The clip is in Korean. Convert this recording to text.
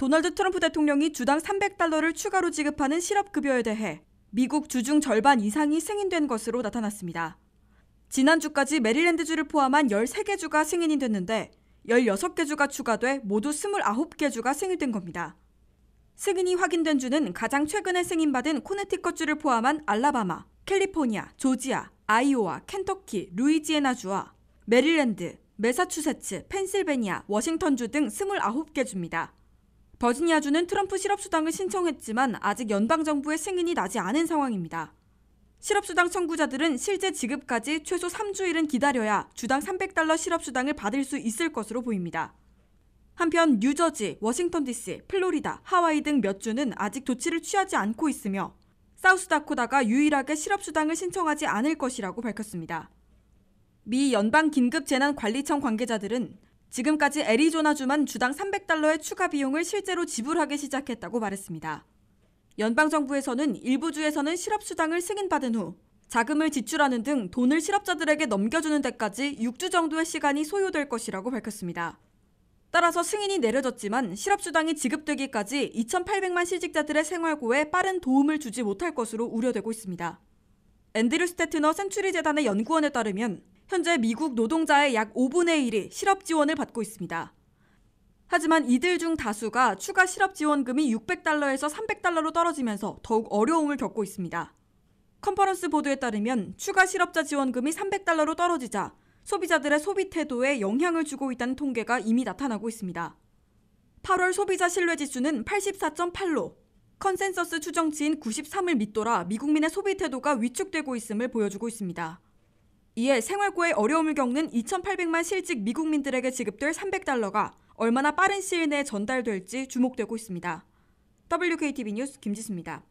도널드 트럼프 대통령이 주당 300달러를 추가로 지급하는 실업급여에 대해 미국 주 중 절반 이상이 승인된 것으로 나타났습니다. 지난주까지 메릴랜드주를 포함한 13개 주가 승인이 됐는데 16개 주가 추가돼 모두 29개 주가 승인된 겁니다. 승인이 확인된 주는 가장 최근에 승인받은 코네티컷주를 포함한 알라바마, 캘리포니아, 조지아, 아이오와, 켄터키, 루이지애나주와 메릴랜드, 메사추세츠, 펜실베니아, 워싱턴주 등 29개 주입니다. 버지니아주는 트럼프 실업수당을 신청했지만 아직 연방정부의 승인이 나지 않은 상황입니다. 실업수당 청구자들은 실제 지급까지 최소 3주일은 기다려야 주당 300달러 실업수당을 받을 수 있을 것으로 보입니다. 한편 뉴저지, 워싱턴 DC, 플로리다, 하와이 등 몇 주는 아직 조치를 취하지 않고 있으며 사우스다코다가 유일하게 실업수당을 신청하지 않을 것이라고 밝혔습니다. 미 연방긴급재난관리청 관계자들은 지금까지 애리조나주만 주당 300달러의 추가 비용을 실제로 지불하기 시작했다고 말했습니다. 연방정부에서는 일부 주에서는 실업수당을 승인받은 후 자금을 지출하는 등 돈을 실업자들에게 넘겨주는 데까지 6주 정도의 시간이 소요될 것이라고 밝혔습니다. 따라서 승인이 내려졌지만 실업수당이 지급되기까지 2,800만 실직자들의 생활고에 빠른 도움을 주지 못할 것으로 우려되고 있습니다. 앤드류 스테트너 센츄리 재단의 연구원에 따르면 현재 미국 노동자의 약 5분의 1이 실업 지원을 받고 있습니다. 하지만 이들 중 다수가 추가 실업 지원금이 600달러에서 300달러로 떨어지면서 더욱 어려움을 겪고 있습니다. 컨퍼런스 보도에 따르면 추가 실업자 지원금이 300달러로 떨어지자 소비자들의 소비 태도에 영향을 주고 있다는 통계가 이미 나타나고 있습니다. 8월 소비자 신뢰 지수는 84.8로 컨센서스 추정치인 93을 밑돌아 미국민의 소비 태도가 위축되고 있음을 보여주고 있습니다. 이에 생활고에 어려움을 겪는 2,800만 실직 미국민들에게 지급될 300달러가 얼마나 빠른 시일 내에 전달될지 주목되고 있습니다. WKTV 뉴스 김지수입니다.